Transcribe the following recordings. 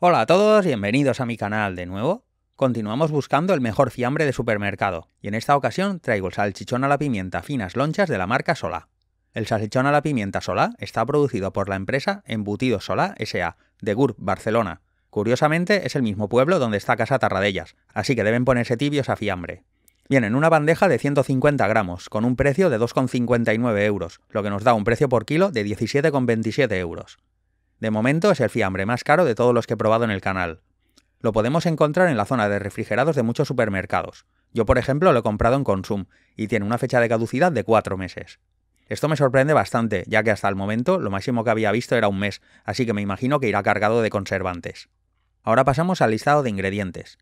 Hola a todos, bienvenidos a mi canal de nuevo. Continuamos buscando el mejor fiambre de supermercado y en esta ocasión traigo el salchichón a la pimienta finas lonchas de la marca Sola El salchichón a la pimienta Sola está producido por la empresa Embutido Sola S.A. de GURB Barcelona. Curiosamente es el mismo pueblo donde está Casa Tarradellas, así que deben ponerse tibios a fiambre. Viene en una bandeja de 150 gramos, con un precio de 2,59 euros, lo que nos da un precio por kilo de 17,27 euros. De momento es el fiambre más caro de todos los que he probado en el canal. Lo podemos encontrar en la zona de refrigerados de muchos supermercados. Yo, por ejemplo, lo he comprado en Consum y tiene una fecha de caducidad de 4 meses. Esto me sorprende bastante, ya que hasta el momento lo máximo que había visto era un mes, así que me imagino que irá cargado de conservantes. Ahora pasamos al listado de ingredientes.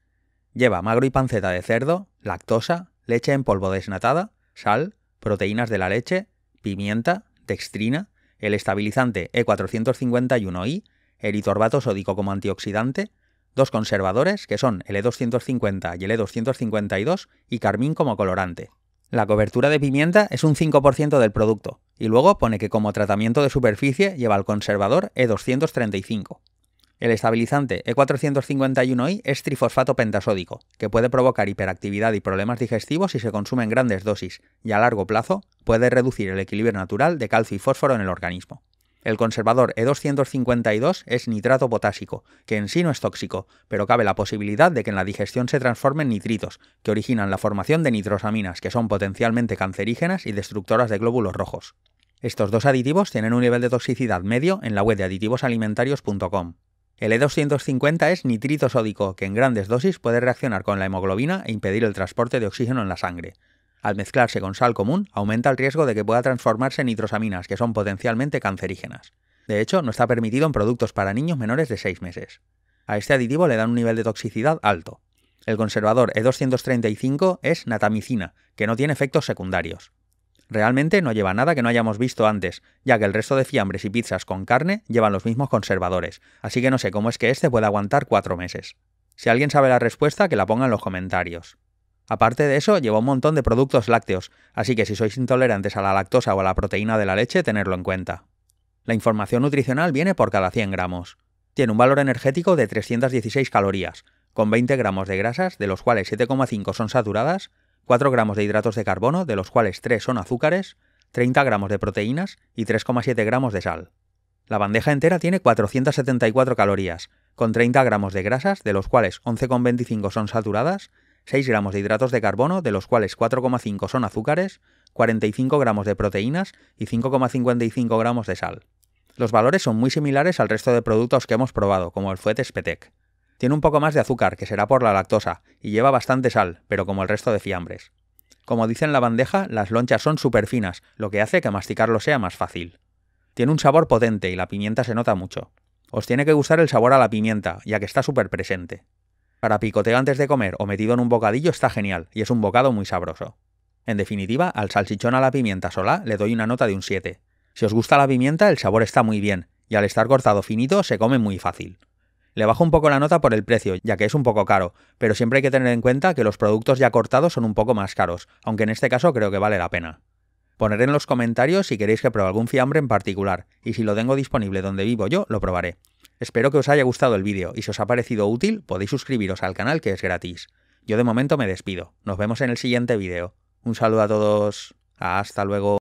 Lleva magro y panceta de cerdo, lactosa, leche en polvo desnatada, sal, proteínas de la leche, pimienta, dextrina, el estabilizante E451i, eritorbato sódico como antioxidante, dos conservadores que son el E250 y el E252 y carmín como colorante. La cobertura de pimienta es un 5% del producto y luego pone que como tratamiento de superficie lleva el conservador E235. El estabilizante E451I es trifosfato pentasódico, que puede provocar hiperactividad y problemas digestivos si se consume en grandes dosis, y a largo plazo puede reducir el equilibrio natural de calcio y fósforo en el organismo. El conservador E252 es nitrato potásico, que en sí no es tóxico, pero cabe la posibilidad de que en la digestión se transformen nitritos, que originan la formación de nitrosaminas, que son potencialmente cancerígenas y destructoras de glóbulos rojos. Estos dos aditivos tienen un nivel de toxicidad medio en la web de aditivosalimentarios.com. El E250 es nitrito sódico, que en grandes dosis puede reaccionar con la hemoglobina e impedir el transporte de oxígeno en la sangre. Al mezclarse con sal común, aumenta el riesgo de que pueda transformarse en nitrosaminas, que son potencialmente cancerígenas. De hecho, no está permitido en productos para niños menores de 6 meses. A este aditivo le dan un nivel de toxicidad alto. El conservador E235 es natamicina, que no tiene efectos secundarios. Realmente no lleva nada que no hayamos visto antes, ya que el resto de fiambres y pizzas con carne llevan los mismos conservadores, así que no sé cómo es que este pueda aguantar cuatro meses. Si alguien sabe la respuesta, que la ponga en los comentarios. Aparte de eso, lleva un montón de productos lácteos, así que si sois intolerantes a la lactosa o a la proteína de la leche, tenerlo en cuenta. La información nutricional viene por cada 100 gramos. Tiene un valor energético de 316 calorías, con 20 gramos de grasas, de los cuales 7,5 son saturadas, 4 gramos de hidratos de carbono, de los cuales 3 son azúcares, 30 gramos de proteínas y 3,7 gramos de sal. La bandeja entera tiene 474 calorías, con 30 gramos de grasas, de los cuales 11,25 son saturadas, 6 gramos de hidratos de carbono, de los cuales 4,5 son azúcares, 45 gramos de proteínas y 5,55 gramos de sal. Los valores son muy similares al resto de productos que hemos probado, como el fuet Spetec. Tiene un poco más de azúcar, que será por la lactosa, y lleva bastante sal, pero como el resto de fiambres. Como dice en la bandeja, las lonchas son súper finas, lo que hace que masticarlo sea más fácil. Tiene un sabor potente y la pimienta se nota mucho. Os tiene que gustar el sabor a la pimienta, ya que está súper presente. Para picoteo antes de comer o metido en un bocadillo está genial, y es un bocado muy sabroso. En definitiva, al salchichón a la pimienta sola le doy una nota de un 7. Si os gusta la pimienta, el sabor está muy bien, y al estar cortado finito se come muy fácil. Le bajo un poco la nota por el precio, ya que es un poco caro, pero siempre hay que tener en cuenta que los productos ya cortados son un poco más caros, aunque en este caso creo que vale la pena. Poner en los comentarios si queréis que pruebe algún fiambre en particular, y si lo tengo disponible donde vivo yo, lo probaré. Espero que os haya gustado el vídeo, y si os ha parecido útil, podéis suscribiros al canal que es gratis. Yo de momento me despido, nos vemos en el siguiente vídeo. Un saludo a todos, hasta luego.